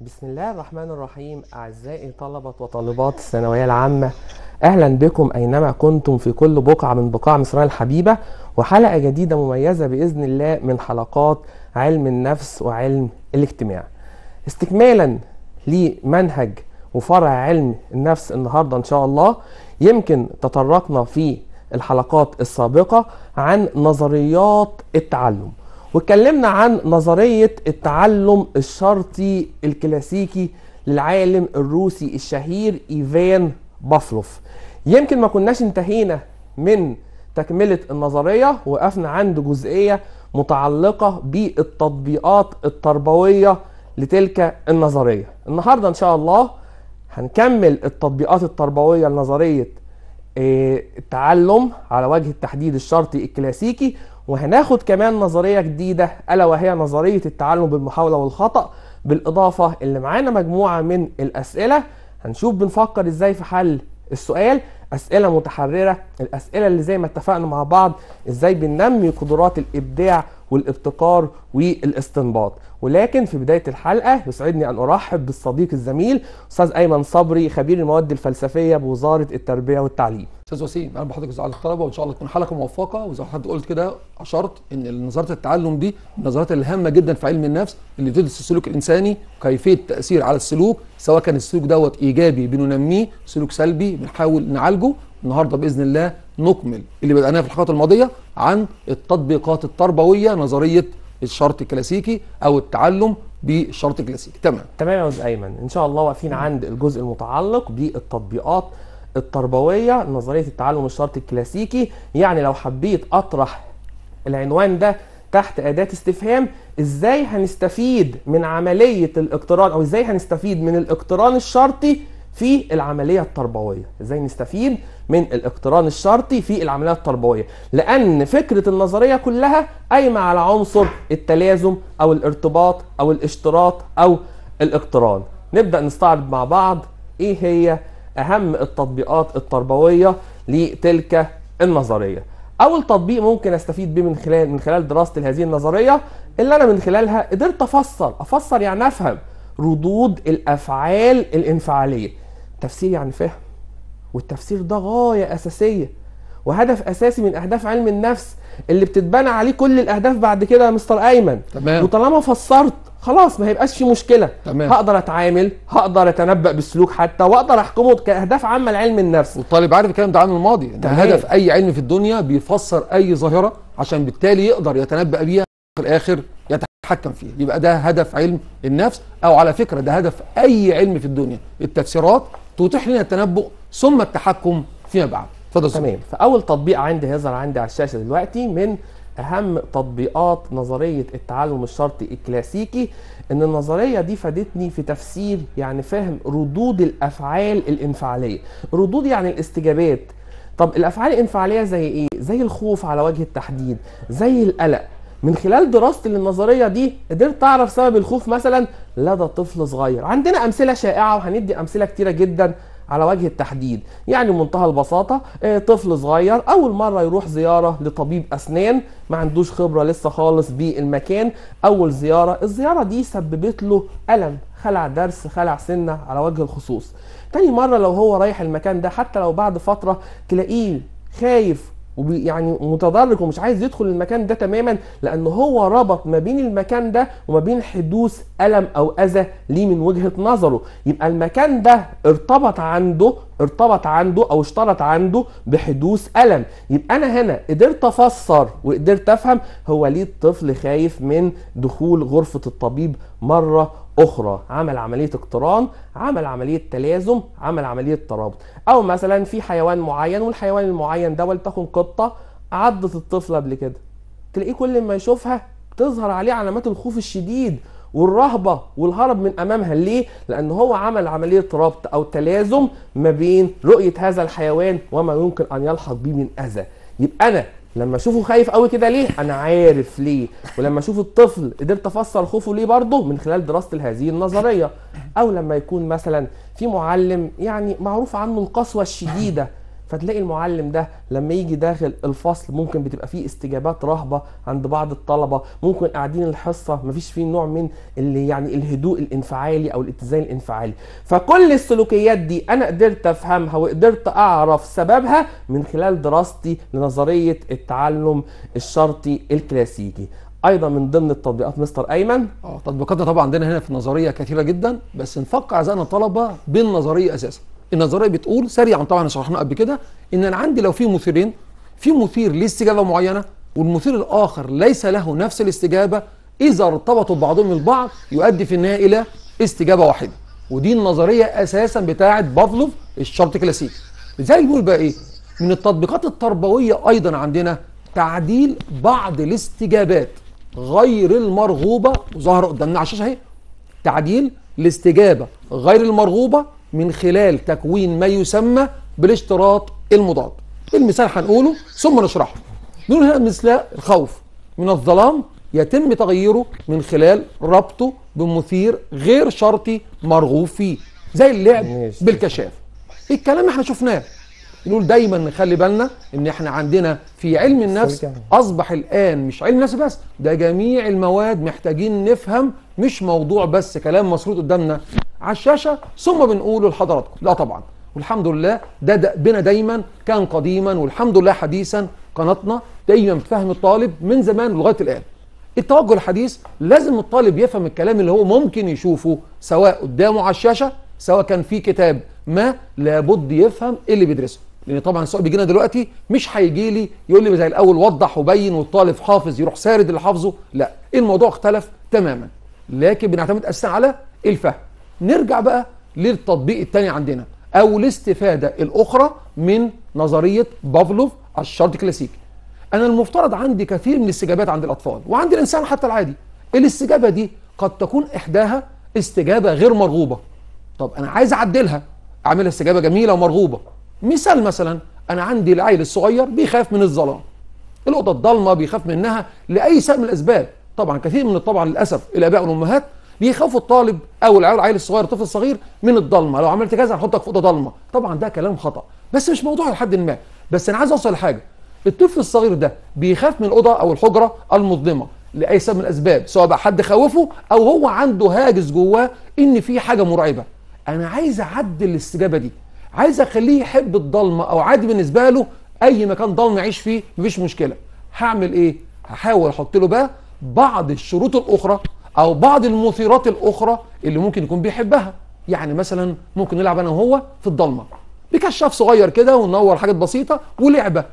بسم الله الرحمن الرحيم أعزائي طلبة وطالبات الثانوية العامة أهلا بكم أينما كنتم في كل بقعة من بقاع مصرية الحبيبة وحلقة جديدة مميزة بإذن الله من حلقات علم النفس وعلم الاجتماع استكمالا لمنهج وفرع علم النفس النهاردة إن شاء الله يمكن تطرقنا في الحلقات السابقة عن نظريات التعلم واتكلمنا عن نظرية التعلم الشرطي الكلاسيكي للعالم الروسي الشهير إيفان بافلوف يمكن ما كناش انتهينا من تكملة النظرية وقفنا عند جزئية متعلقة بالتطبيقات التربوية لتلك النظرية النهاردة إن شاء الله هنكمل التطبيقات التربوية لنظرية آه، التعلم على وجه التحديد الشرطي الكلاسيكي وهناخد كمان نظرية جديدة ألا وهي نظرية التعلم بالمحاولة والخطأ بالإضافة اللي معانا مجموعة من الأسئلة هنشوف بنفكر إزاي في حل السؤال أسئلة متحررة الأسئلة اللي زي ما اتفقنا مع بعض إزاي بننمي قدرات الإبداع والابتكار والاستنباط ولكن في بدايه الحلقه يسعدني ان ارحب بالصديق الزميل استاذ ايمن صبري خبير المواد الفلسفيه بوزاره التربيه والتعليم. استاذ وسيم اهلا بحضرتك استاذ الطلبه وان شاء الله تكون حلقه موفقه وزي ما حضرتك قلت كده اشرت ان نظاره التعلم دي من النظرات الهامه جدا في علم النفس اللي بتدرس السلوك الانساني وكيفيه التاثير على السلوك سواء كان السلوك دوت ايجابي بننميه سلوك سلبي بنحاول نعالجه النهارده باذن الله نكمل اللي بدأناه في الحلقات الماضيه عن التطبيقات التربويه نظريه الشرط الكلاسيكي او التعلم بالشرط الكلاسيكي تمام تمام يا استاذ ايمن ان شاء الله واقفين عند الجزء المتعلق بالتطبيقات التربويه نظريه التعلم الشرط الكلاسيكي يعني لو حبيت اطرح العنوان ده تحت اداه استفهام ازاي هنستفيد من عمليه الاقتران او ازاي هنستفيد من الاقتران الشرطي في العمليه التربويه ازاي نستفيد من الاقتران الشرطي في العمليه التربويه لان فكره النظريه كلها قايمه على عنصر التلازم او الارتباط او الاشتراط او الاقتران نبدا نستعرض مع بعض ايه هي اهم التطبيقات التربويه لتلك النظريه اول تطبيق ممكن استفيد بيه من خلال من خلال دراستي لهذه النظريه اللي انا من خلالها قدرت افسر افسر يعني افهم ردود الافعال الانفعاليه تفسير يعني فهم والتفسير ده غاية أساسية وهدف اساسي من اهداف علم النفس اللي بتتبنى عليه كل الاهداف بعد كده يا مستر ايمن تمام وطالما فسرت خلاص ما هيبقاش في مشكله تمام. هقدر اتعامل هقدر اتنبأ بالسلوك حتى واقدر احكمه كاهداف عامه لعلم النفس والطالب عارف الكلام ده عن الماضي ده هدف اي علم في الدنيا بيفسر اي ظاهره عشان بالتالي يقدر يتنبأ بيها في الاخر يتحكم فيها يبقى ده هدف علم النفس او على فكره ده هدف اي علم في الدنيا التفسيرات توضح لنا التنبؤ ثم التحكم فيما بعد اتفضل تمام فاول تطبيق عندي هيظهر عندي على الشاشه دلوقتي من اهم تطبيقات نظريه التعلم الشرطي الكلاسيكي ان النظريه دي فادتني في تفسير يعني فهم ردود الافعال الانفعاليه ردود يعني الاستجابات طب الافعال الانفعاليه زي ايه زي الخوف على وجه التحديد زي القلق من خلال دراستي للنظريه دي قدرت اعرف سبب الخوف مثلا لدى طفل صغير عندنا امثله شائعه وهندي امثله كتيره جدا على وجه التحديد يعني منتهى البساطه آه، طفل صغير اول مره يروح زياره لطبيب اسنان ما عندوش خبره لسه خالص بالمكان اول زياره الزياره دي سببت له الم خلع درس خلع سنه على وجه الخصوص تاني مره لو هو رايح المكان ده حتى لو بعد فتره تلاقيه خايف ويعني متضرر ومش عايز يدخل المكان ده تماما لان هو ربط ما بين المكان ده وما بين حدوث الم او اذى ليه من وجهه نظره يبقى المكان ده ارتبط عنده ارتبط عنده او اشترط عنده بحدوث الم يبقى انا هنا قدرت افسر وقدرت افهم هو ليه الطفل خايف من دخول غرفه الطبيب مره اخرى عمل عمليه اقتران عمل عمليه تلازم عمل عمليه ترابط او مثلا في حيوان معين والحيوان المعين ده ولتكن قطه عضت الطفل قبل كده تلاقيه كل ما يشوفها تظهر عليه علامات الخوف الشديد والرهبه والهرب من امامها ليه لان هو عمل عمليه ربط او تلازم ما بين رؤيه هذا الحيوان وما يمكن ان يلحق به من اذى يبقى انا لما اشوفه خايف قوي كده ليه انا عارف ليه ولما اشوف الطفل قدرت افسر خوفه ليه برضه من خلال دراسه هذه النظريه او لما يكون مثلا في معلم يعني معروف عنه القسوه الشديده فتلاقي المعلم ده لما يجي داخل الفصل ممكن بتبقى فيه استجابات رهبه عند بعض الطلبه ممكن قاعدين الحصه مفيش فيه نوع من اللي يعني الهدوء الانفعالي او الاتزان الانفعالي فكل السلوكيات دي انا قدرت افهمها وقدرت اعرف سببها من خلال دراستي لنظريه التعلم الشرطي الكلاسيكي ايضا من ضمن التطبيقات مستر ايمن اه تطبيقاتنا طبعا عندنا هنا في النظريه كثيره جدا بس نفكر اعزائنا الطلبه بالنظريه اساسا النظريه بتقول سريعا طبعا شرحنا قبل كده ان انا عندي لو في مثيرين في مثير ليه استجابه معينه والمثير الاخر ليس له نفس الاستجابه اذا ارتبطوا بعضهم البعض يؤدي في النهايه الى استجابه واحده ودي النظريه اساسا بتاعه بافلوف الشرط الكلاسيكي لذلك بيقول بقى ايه من التطبيقات التربويه ايضا عندنا تعديل بعض الاستجابات غير المرغوبه وظهر قدامنا على الشاشه اهي تعديل الاستجابه غير المرغوبه من خلال تكوين ما يسمى بالاشتراط المضاد المثال هنقوله ثم نشرحه نقول هنا مثل الخوف من الظلام يتم تغييره من خلال ربطه بمثير غير شرطي مرغوب فيه زي اللعب بالكشاف الكلام احنا شفناه نقول دايما نخلي بالنا ان احنا عندنا في علم النفس اصبح الان مش علم النفس بس ده جميع المواد محتاجين نفهم مش موضوع بس كلام مسروط قدامنا على الشاشه ثم بنقوله لحضراتكم لا طبعا والحمد لله ده, ده بنا دايما كان قديما والحمد لله حديثا قناتنا دايما فهم الطالب من زمان لغايه الان التوجه الحديث لازم الطالب يفهم الكلام اللي هو ممكن يشوفه سواء قدامه على الشاشه سواء كان في كتاب ما لابد يفهم اللي بيدرسه لان طبعا السؤال بيجينا دلوقتي مش هيجي لي يقول لي زي الاول وضح وبين والطالب حافظ يروح سارد اللي حافظه لا الموضوع اختلف تماما لكن بنعتمد اساسا على الفهم نرجع بقى للتطبيق الثاني عندنا او الاستفاده الاخرى من نظريه بافلوف الشرط كلاسيك انا المفترض عندي كثير من الاستجابات عند الاطفال وعند الانسان حتى العادي الاستجابه دي قد تكون احداها استجابه غير مرغوبه طب انا عايز اعدلها اعملها استجابه جميله ومرغوبه مثال مثلا انا عندي العيل الصغير بيخاف من الظلام الاوضه الضلمه بيخاف منها لاي سبب من الاسباب طبعا كثير من طبعا للاسف الاباء والامهات بيخافوا الطالب او العيل الصغير الطفل الصغير من الضلمه لو عملت كذا هحطك في اوضه ضلمه طبعا ده كلام خطا بس مش موضوع لحد ما بس انا عايز اوصل لحاجه الطفل الصغير ده بيخاف من الاوضه او الحجره المظلمه لاي سبب من الاسباب سواء بقى حد خوفه او هو عنده هاجس جواه ان في حاجه مرعبه انا عايز اعدل الاستجابه دي عايز اخليه يحب الضلمه او عادي بالنسبه له اي مكان ضلمه يعيش فيه مفيش مشكله هعمل ايه هحاول احط له بقى بعض الشروط الاخرى او بعض المثيرات الاخرى اللي ممكن يكون بيحبها يعني مثلا ممكن نلعب انا وهو في الضلمه بكشاف صغير كده وننور حاجات بسيطه ولعبه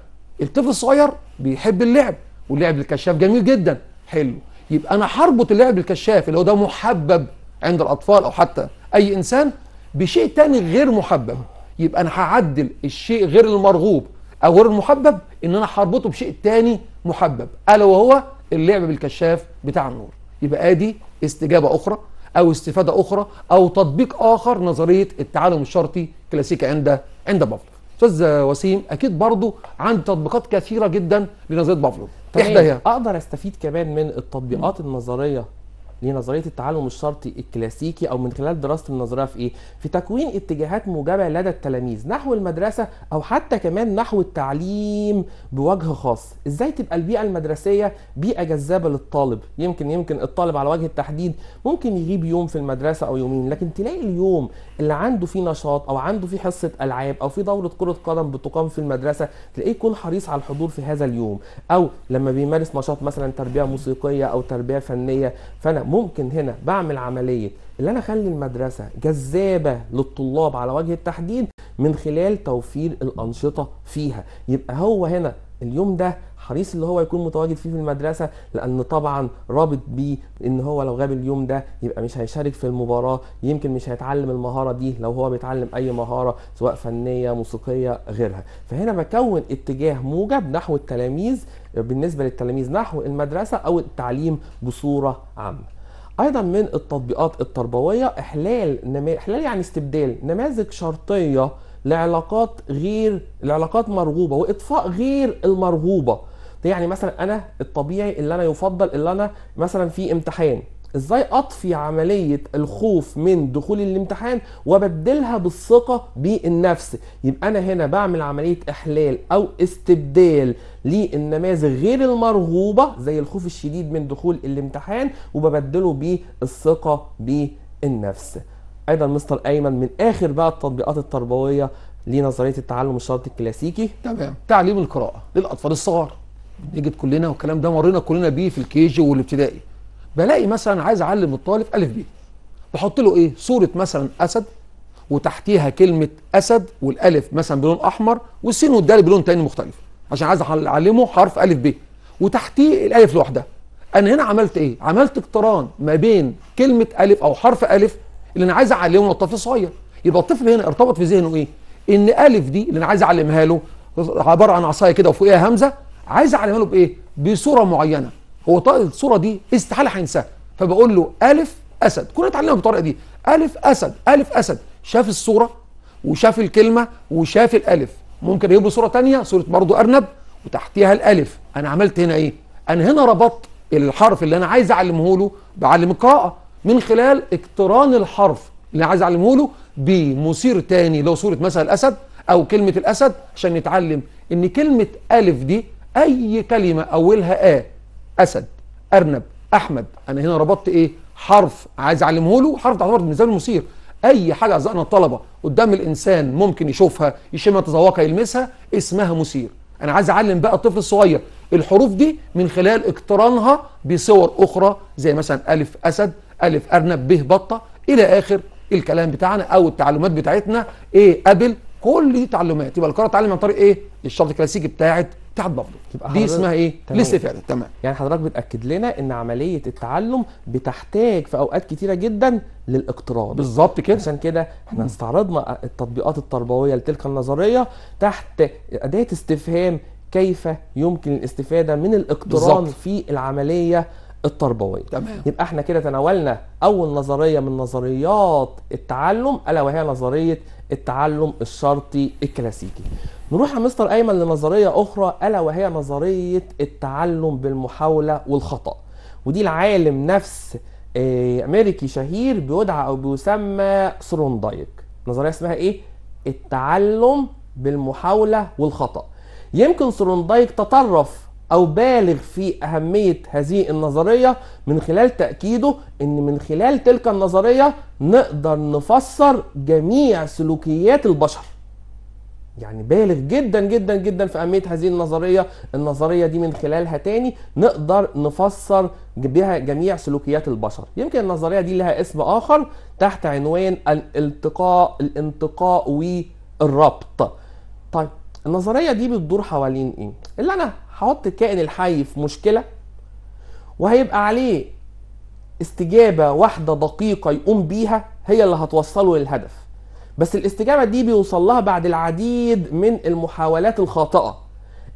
الطفل الصغير بيحب اللعب واللعب الكشاف جميل جدا حلو يبقى انا هربط اللعب الكشاف اللي هو ده محبب عند الاطفال او حتى اي انسان بشيء تاني غير محبب يبقى انا هعدل الشيء غير المرغوب او غير المحبب ان انا هربطه بشيء تاني محبب الا وهو اللعب بالكشاف بتاع النور يبقى ادي استجابه اخرى او استفاده اخرى او تطبيق اخر نظريه التعلم الشرطي كلاسيك عند عند بافلو استاذ وسيم اكيد برضو عند تطبيقات كثيره جدا لنظريه بافلوف اقدر استفيد كمان من التطبيقات النظريه لنظريه التعلم الشرطي الكلاسيكي او من خلال دراسه النظريه في ايه؟ في تكوين اتجاهات موجبه لدى التلاميذ نحو المدرسه او حتى كمان نحو التعليم بوجه خاص، ازاي تبقى البيئه المدرسيه بيئه جذابه للطالب؟ يمكن يمكن الطالب على وجه التحديد ممكن يغيب يوم في المدرسه او يومين، لكن تلاقي اليوم اللي عنده فيه نشاط او عنده فيه حصه العاب او في دوره كره قدم بتقام في المدرسه، تلاقيه يكون حريص على الحضور في هذا اليوم، او لما بيمارس نشاط مثلا تربيه موسيقيه او تربيه فنيه، فانا ممكن هنا بعمل عمليه اللي انا اخلي المدرسه جذابه للطلاب على وجه التحديد من خلال توفير الانشطه فيها يبقى هو هنا اليوم ده حريص اللي هو يكون متواجد فيه في المدرسه لان طبعا رابط بيه ان هو لو غاب اليوم ده يبقى مش هيشارك في المباراه يمكن مش هيتعلم المهاره دي لو هو بيتعلم اي مهاره سواء فنيه موسيقيه غيرها فهنا بكون اتجاه موجب نحو التلاميذ بالنسبه للتلاميذ نحو المدرسه او التعليم بصوره عامه ايضا من التطبيقات التربويه احلال نما... احلال يعني استبدال نماذج شرطيه لعلاقات غير العلاقات مرغوبه واطفاء غير المرغوبه يعني مثلا انا الطبيعي اللي انا يفضل اللي انا مثلا في امتحان ازاي اطفي عمليه الخوف من دخول الامتحان وابدلها بالثقه بالنفس يبقى انا هنا بعمل عمليه احلال او استبدال للنماذج غير المرغوبه زي الخوف الشديد من دخول الامتحان وببدله بالثقه بالنفس ايضا مستر ايمن من اخر بقى التطبيقات التربويه لنظريه التعلم الشرطي الكلاسيكي تمام تعليم القراءه للاطفال الصغار نيجي كلنا والكلام ده مرينا كلنا بيه في الكيجي والابتدائي بلاقي مثلا عايز اعلم الطالب الف ب بحط له ايه صوره مثلا اسد وتحتيها كلمه اسد والالف مثلا بلون احمر والسين والدال بلون تاني مختلف عشان عايز اعلمه حرف الف ب وتحتيه الالف لوحدها انا هنا عملت ايه عملت اقتران ما بين كلمه الف او حرف الف اللي انا عايز اعلمه للطفل الصغير يبقى الطفل هنا ارتبط في ذهنه ايه ان الف دي اللي انا عايز اعلمها له عباره عن عصايه كده وفوقيها همزه عايز اعلمها له بايه بصوره معينه هو طاق الصوره دي استحاله هينساها فبقول له الف اسد كنا اتعلمنا بالطريقه دي الف اسد الف اسد شاف الصوره وشاف الكلمه وشاف الالف ممكن يجيب له صوره ثانيه صوره برضه ارنب وتحتيها الالف انا عملت هنا ايه انا هنا ربطت الحرف اللي انا عايز اعلمه له بعلم القراءه من خلال اقتران الحرف اللي عايز اعلمه له بمثير ثاني لو صوره مثلا الاسد او كلمه الاسد عشان نتعلم ان كلمه الف دي اي كلمه اولها ا آه اسد ارنب احمد انا هنا ربطت ايه حرف عايز اعلمه له حرف تعتبر بالنسبه له مثير اي حاجه اعزائنا الطلبه قدام الانسان ممكن يشوفها يشمها يتذوقها يلمسها اسمها مثير انا عايز اعلم بقى الطفل الصغير الحروف دي من خلال اقترانها بصور اخرى زي مثلا الف اسد الف ارنب ب بطه الى اخر الكلام بتاعنا او التعلمات بتاعتنا ايه قبل كل دي تعلمات يبقى القراءه تعلم عن طريق ايه الشرط الكلاسيكي بتاعت بتاعت الضفدع دي اسمها ايه؟ فعلا تمام يعني حضرتك بتاكد لنا ان عمليه التعلم بتحتاج في اوقات كتيره جدا للاقتراض بالظبط كده عشان كده احنا استعرضنا التطبيقات التربويه لتلك النظريه تحت اداه استفهام كيف يمكن الاستفاده من الاقتران في العمليه التربويه تمام يبقى احنا كده تناولنا اول نظريه من نظريات التعلم الا وهي نظريه التعلم الشرطي الكلاسيكي نروح يا مستر ايمن لنظريه اخرى الا وهي نظريه التعلم بالمحاوله والخطا ودي العالم نفس آه، امريكي شهير بيدعى او بيسمى سروندايك نظريه اسمها ايه التعلم بالمحاوله والخطا يمكن سروندايك تطرف او بالغ في اهميه هذه النظريه من خلال تاكيده ان من خلال تلك النظريه نقدر نفسر جميع سلوكيات البشر يعني بالغ جدا جدا جدا في اهميه هذه النظريه النظريه دي من خلالها تاني نقدر نفسر بها جميع سلوكيات البشر يمكن النظريه دي لها اسم اخر تحت عنوان الالتقاء الانتقاء والربط طيب النظريه دي بتدور حوالين ايه اللي انا هحط الكائن الحي في مشكله وهيبقى عليه استجابه واحده دقيقه يقوم بيها هي اللي هتوصله للهدف بس الاستجابه دي بيوصل لها بعد العديد من المحاولات الخاطئه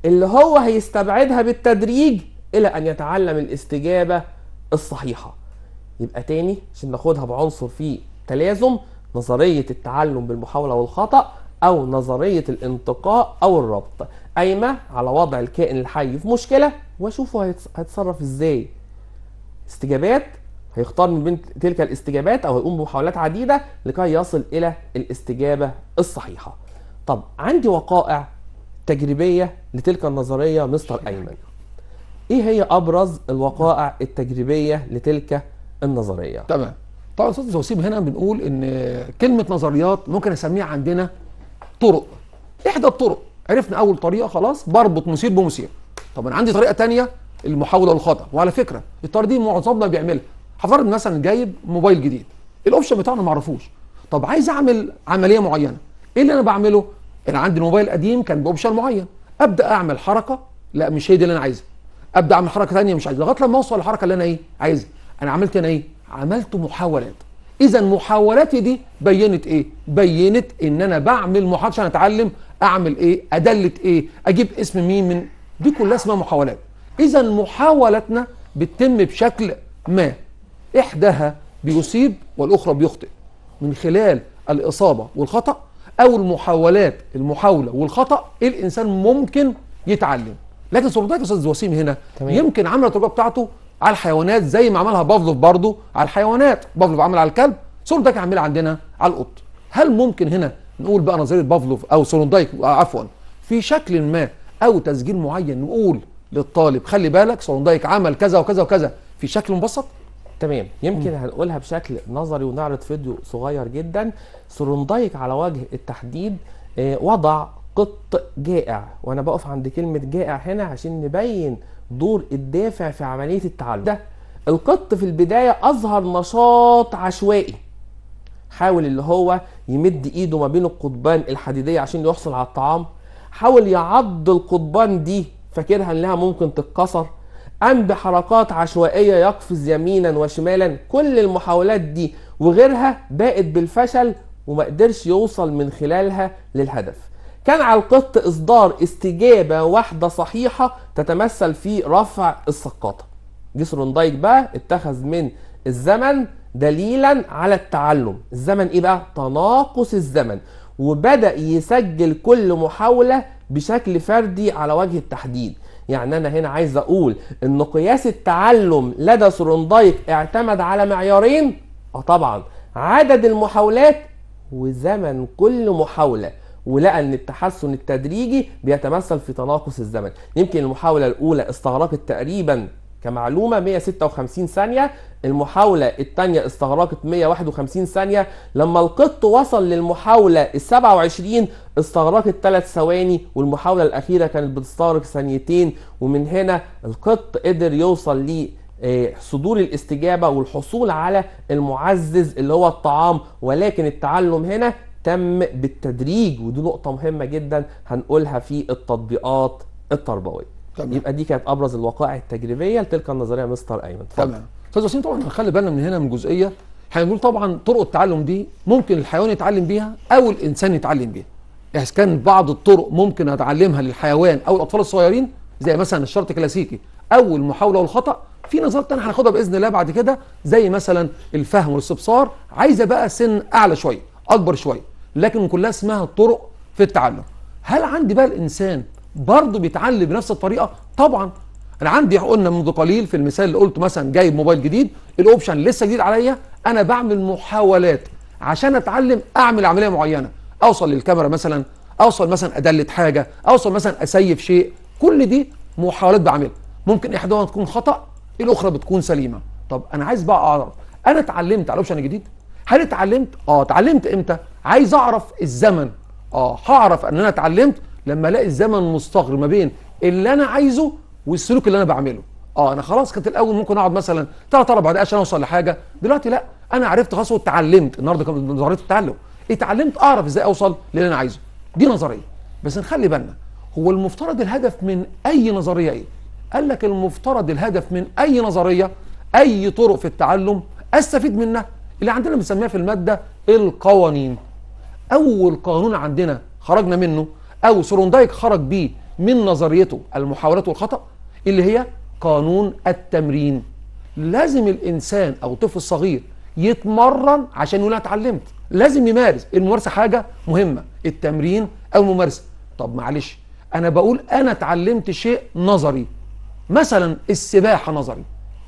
اللي هو هيستبعدها بالتدريج الى ان يتعلم الاستجابه الصحيحه يبقى تاني عشان ناخدها بعنصر فيه تلازم نظريه التعلم بالمحاوله والخطا او نظريه الانتقاء او الربط قايمه على وضع الكائن الحي في مشكله واشوفه هيتصرف ازاي استجابات هيختار من بين تلك الاستجابات او هيقوم بمحاولات عديده لكي يصل الى الاستجابه الصحيحه. طب عندي وقائع تجريبيه لتلك النظريه مستر ايمن. ايه هي ابرز الوقائع التجريبيه لتلك النظريه؟ تمام. طبعا استاذ وسيم هنا بنقول ان كلمه نظريات ممكن اسميها عندنا طرق. احدى الطرق عرفنا اول طريقه خلاص بربط مثير بمثير. طب انا عندي طريقه ثانيه المحاوله والخطا وعلى فكره الطريقه دي معظمنا بيعملها هفترض مثلا جايب موبايل جديد الاوبشن بتاعنا ما اعرفوش طب عايز اعمل عمليه معينه ايه اللي انا بعمله انا عندي الموبايل القديم كان باوبشن معين ابدا اعمل حركه لا مش هي دي اللي انا عايزها ابدا اعمل حركه ثانيه مش عايزها لغايه لما اوصل للحركه اللي انا ايه عايزها انا عملت انا ايه عملت محاولات اذا محاولاتي دي بينت ايه بينت ان انا بعمل محاولات عشان اتعلم اعمل ايه ادلت ايه اجيب اسم مين من دي كلها اسمها محاولات اذا محاولاتنا بتتم بشكل ما إحداها بيصيب والأخرى بيخطئ من خلال الإصابة والخطأ أو المحاولات المحاولة والخطأ الإنسان ممكن يتعلم لكن سلطات أستاذ وسيم هنا تمام. يمكن عمل التجربة بتاعته على الحيوانات زي ما عملها بافلوف برضه على الحيوانات بافلوف عمل على الكلب سولندايك عاملها عندنا على القط هل ممكن هنا نقول بقى نظريه بافلوف او سولندايك آه، عفوا في شكل ما او تسجيل معين نقول للطالب خلي بالك سولندايك عمل كذا وكذا وكذا في شكل مبسط تمام يمكن م. هنقولها بشكل نظري ونعرض فيديو صغير جدا سرندايك على وجه التحديد آه، وضع قط جائع وانا بقف عند كلمه جائع هنا عشان نبين دور الدافع في عمليه التعلم ده القط في البدايه اظهر نشاط عشوائي حاول اللي هو يمد ايده ما بين القضبان الحديديه عشان يحصل على الطعام حاول يعض القضبان دي فاكرها انها ممكن تتكسر أم بحركات عشوائية يقفز يمينا وشمالا كل المحاولات دي وغيرها باءت بالفشل ومقدرش يوصل من خلالها للهدف كان على القط إصدار استجابة واحدة صحيحة تتمثل في رفع السقاطة جسر دايك بقى اتخذ من الزمن دليلا على التعلم الزمن ايه بقى تناقص الزمن وبدأ يسجل كل محاولة بشكل فردي على وجه التحديد يعني انا هنا عايز اقول ان قياس التعلم لدى سروندايك اعتمد على معيارين اه طبعا عدد المحاولات وزمن كل محاوله ولقى ان التحسن التدريجي بيتمثل في تناقص الزمن يمكن المحاوله الاولى استغرقت تقريبا كمعلومه 156 ثانيه المحاوله الثانيه استغرقت 151 ثانيه لما القط وصل للمحاوله ال 27 استغرقت 3 ثواني والمحاوله الاخيره كانت بتستغرق ثانيتين ومن هنا القط قدر يوصل ل آه، صدور الاستجابه والحصول على المعزز اللي هو الطعام ولكن التعلم هنا تم بالتدريج ودي نقطه مهمه جدا هنقولها في التطبيقات التربويه تمام. يبقى دي كانت ابرز الوقائع التجريبيه لتلك النظريه مستر ايمن تمام استاذ وسيم طبعا خلي بالنا من هنا من جزئيه احنا بنقول طبعا طرق التعلم دي ممكن الحيوان يتعلم بيها او الانسان يتعلم بيها اذا كان بعض الطرق ممكن اتعلمها للحيوان او الاطفال الصغيرين زي مثلا الشرط الكلاسيكي اول محاوله والخطا في نظرة تانية هناخدها باذن الله بعد كده زي مثلا الفهم والاستبصار عايزه بقى سن اعلى شويه اكبر شويه لكن كلها اسمها طرق في التعلم هل عندي بقى الانسان برضه بيتعلم بنفس الطريقه طبعا انا عندي قلنا منذ قليل في المثال اللي قلته مثلا جايب موبايل جديد الاوبشن لسه جديد عليا انا بعمل محاولات عشان اتعلم اعمل عمليه معينه اوصل للكاميرا مثلا اوصل مثلا ادلت حاجه اوصل مثلا اسيف شيء كل دي محاولات بعملها ممكن احداها تكون خطا الاخرى بتكون سليمه طب انا عايز بقى اعرف انا اتعلمت على الاوبشن الجديد هل اتعلمت اه اتعلمت امتى عايز اعرف الزمن اه هعرف ان انا اتعلمت لما الاقي الزمن مستقر ما بين اللي انا عايزه والسلوك اللي انا بعمله اه انا خلاص كنت الاول ممكن اقعد مثلا ثلاث اربع دقائق عشان اوصل لحاجه دلوقتي لا انا عرفت خلاص واتعلمت النهارده كان نظريه التعلم اتعلمت اعرف ازاي اوصل للي انا عايزه دي نظريه بس نخلي بالنا هو المفترض الهدف من اي نظريه ايه قال لك المفترض الهدف من اي نظريه اي طرق في التعلم استفيد منها اللي عندنا بنسميها في الماده القوانين اول قانون عندنا خرجنا منه أو سروندايك خرج بيه من نظريته المحاولات والخطأ اللي هي قانون التمرين لازم الإنسان أو طفل صغير يتمرن عشان يقول أنا اتعلمت لازم يمارس الممارسة حاجة مهمة التمرين أو الممارسة طب معلش أنا بقول أنا اتعلمت شيء نظري مثلا السباحة نظري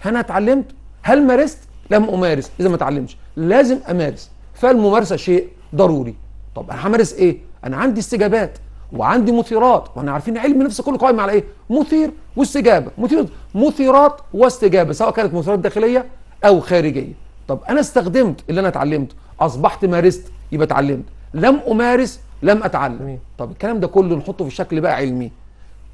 أنا اتعلمت هل مارست لم أمارس إذا ما اتعلمتش لازم أمارس فالممارسة شيء ضروري طب أنا همارس إيه أنا عندي استجابات وعندي مثيرات واحنا عارفين علم النفس كله قائم على ايه مثير واستجابه مثير مثيرات واستجابه سواء كانت مثيرات داخليه او خارجيه طب انا استخدمت اللي انا اتعلمته اصبحت مارست يبقى اتعلمت لم امارس لم اتعلم طب الكلام ده كله نحطه في شكل بقى علمي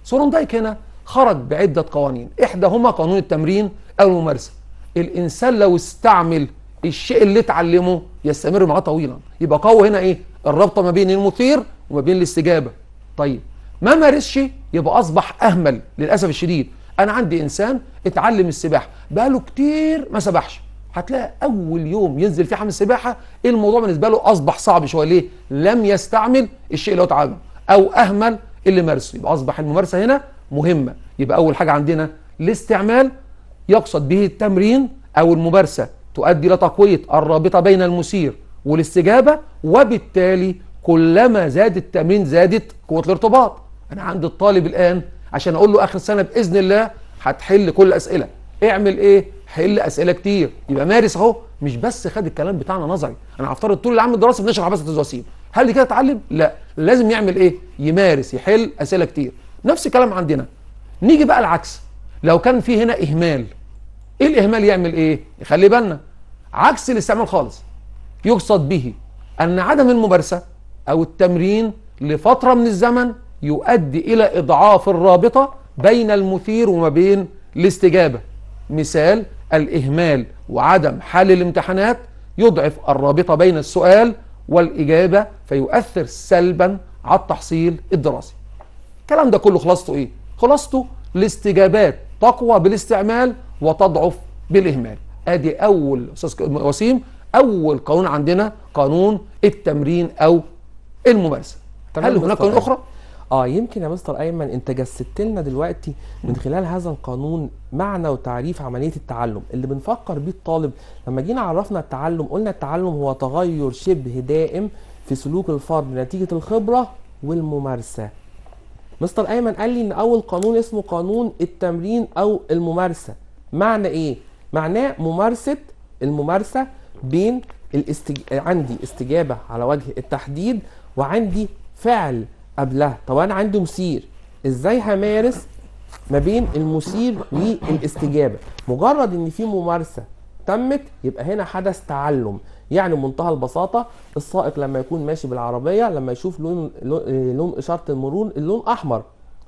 سورندايك هنا خرج بعده قوانين احداهما قانون التمرين او الممارسه الانسان لو استعمل الشيء اللي اتعلمه يستمر معاه طويلا يبقى قوي هنا ايه الرابطه ما بين المثير وما بين الاستجابه طيب ما مارسش يبقى اصبح اهمل للاسف الشديد انا عندي انسان اتعلم السباحه بقاله كتير ما سبحش هتلاقي اول يوم ينزل فيه حمام السباحه الموضوع بالنسبه له اصبح صعب شويه ليه لم يستعمل الشيء اللي هو اتعلمه او اهمل اللي مارسه يبقى اصبح الممارسه هنا مهمه يبقى اول حاجه عندنا الاستعمال يقصد به التمرين او الممارسه تؤدي لتقويه الرابطه بين المثير والاستجابه وبالتالي كلما زاد التأمين زادت قوة الارتباط أنا عند الطالب الآن عشان أقول له آخر سنة بإذن الله هتحل كل أسئلة اعمل إيه؟ حل أسئلة كتير يبقى مارس أهو مش بس خد الكلام بتاعنا نظري أنا هفترض طول العام الدراسة بنشرح بس الجراثيم هل دي كده اتعلم؟ لا لازم يعمل إيه؟ يمارس يحل أسئلة كتير نفس الكلام عندنا نيجي بقى العكس لو كان في هنا إهمال إيه الإهمال يعمل إيه؟ يخلي بالنا عكس الاستعمال خالص يقصد به أن عدم الممارسة أو التمرين لفترة من الزمن يؤدي إلى إضعاف الرابطة بين المثير وما بين الاستجابة مثال الإهمال وعدم حل الامتحانات يضعف الرابطة بين السؤال والإجابة فيؤثر سلبا على التحصيل الدراسي الكلام ده كله خلاصته إيه؟ خلاصته الاستجابات تقوى بالاستعمال وتضعف بالإهمال ادي اول استاذ وسيم اول قانون عندنا قانون التمرين او الممارسه هل هناك قانون اخرى اه يمكن يا مستر ايمن انت جسدت لنا دلوقتي من خلال هذا القانون معنى وتعريف عمليه التعلم اللي بنفكر بيه الطالب لما جينا عرفنا التعلم قلنا التعلم هو تغير شبه دائم في سلوك الفرد نتيجه الخبره والممارسه مستر ايمن قال لي ان اول قانون اسمه قانون التمرين او الممارسه معنى ايه معناه ممارسه الممارسه بين الاستج... عندي استجابه على وجه التحديد وعندي فعل قبلها طب انا عندي مثير ازاي همارس ما بين المثير والاستجابه مجرد ان في ممارسه تمت يبقى هنا حدث تعلم يعني بمنتهى البساطه السائق لما يكون ماشي بالعربيه لما يشوف لون لون اشاره المرور اللون احمر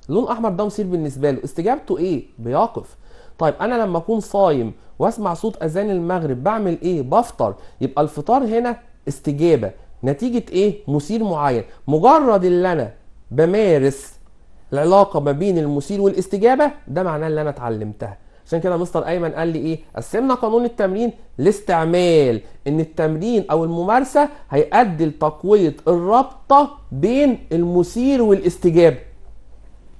اللون احمر ده مثير بالنسبه له استجابته ايه بيقف طيب انا لما اكون صايم واسمع صوت اذان المغرب بعمل ايه بفطر يبقى الفطار هنا استجابه نتيجه ايه مثير معين مجرد اللي انا بمارس العلاقه ما بين المثير والاستجابه ده معناه اللي انا اتعلمتها عشان كده مستر ايمن قال لي ايه قسمنا قانون التمرين لاستعمال ان التمرين او الممارسه هيؤدي لتقويه الرابطه بين المثير والاستجابه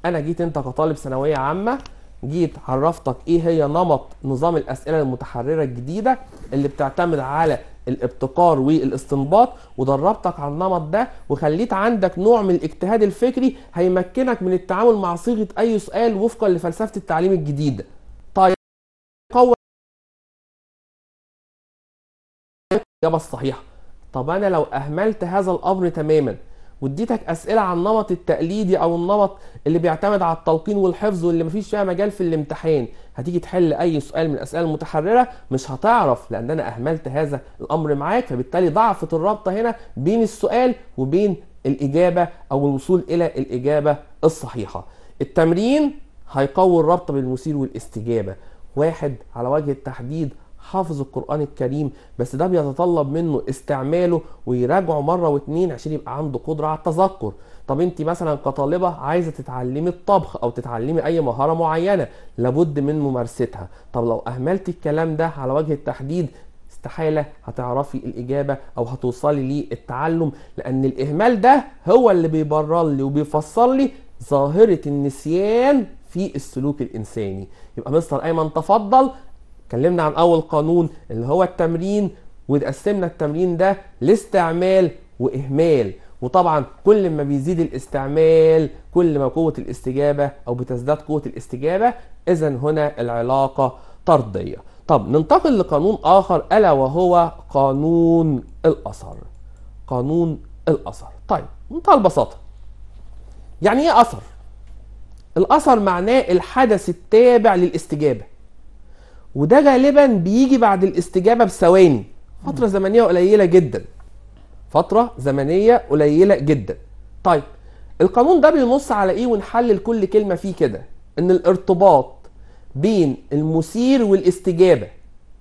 انا جيت انت كطالب ثانويه عامه جيت عرفتك ايه هي نمط نظام الاسئله المتحرره الجديده اللي بتعتمد على الابتكار والاستنباط ودربتك على النمط ده وخليت عندك نوع من الاجتهاد الفكري هيمكنك من التعامل مع صيغه اي سؤال وفقا لفلسفه التعليم الجديده. طيب الإجابة الصحيحة. طب أنا لو أهملت هذا الأمر تماما واديتك اسئله عن النمط التقليدي او النمط اللي بيعتمد على التلقين والحفظ واللي مفيش فيها مجال في الامتحان هتيجي تحل اي سؤال من الاسئله المتحرره مش هتعرف لان انا اهملت هذا الامر معاك فبالتالي ضعفت الرابطه هنا بين السؤال وبين الاجابه او الوصول الى الاجابه الصحيحه التمرين هيقوي الرابطه بين المثير والاستجابه واحد على وجه التحديد حافظ القرآن الكريم بس ده بيتطلب منه استعماله ويراجعه مرة واتنين عشان يبقى عنده قدرة على التذكر طب انت مثلا كطالبة عايزة تتعلمي الطبخ او تتعلمي اي مهارة معينة لابد من ممارستها طب لو اهملت الكلام ده على وجه التحديد استحالة هتعرفي الإجابة أو هتوصلي للتعلم لأن الإهمال ده هو اللي بيبرر لي وبيفسر لي ظاهرة النسيان في السلوك الإنساني يبقى مستر أيمن تفضل اتكلمنا عن اول قانون اللي هو التمرين وقسمنا التمرين ده لاستعمال واهمال وطبعا كل ما بيزيد الاستعمال كل ما قوه الاستجابه او بتزداد قوه الاستجابه اذا هنا العلاقه طرديه طب ننتقل لقانون اخر الا وهو قانون الاثر قانون الاثر طيب بمنتهى البساطه يعني ايه اثر الاثر معناه الحدث التابع للاستجابه وده غالبا بيجي بعد الاستجابه بثواني فتره زمنيه قليله جدا فتره زمنيه قليله جدا طيب القانون ده بينص على ايه ونحلل كل كلمه فيه كده ان الارتباط بين المثير والاستجابه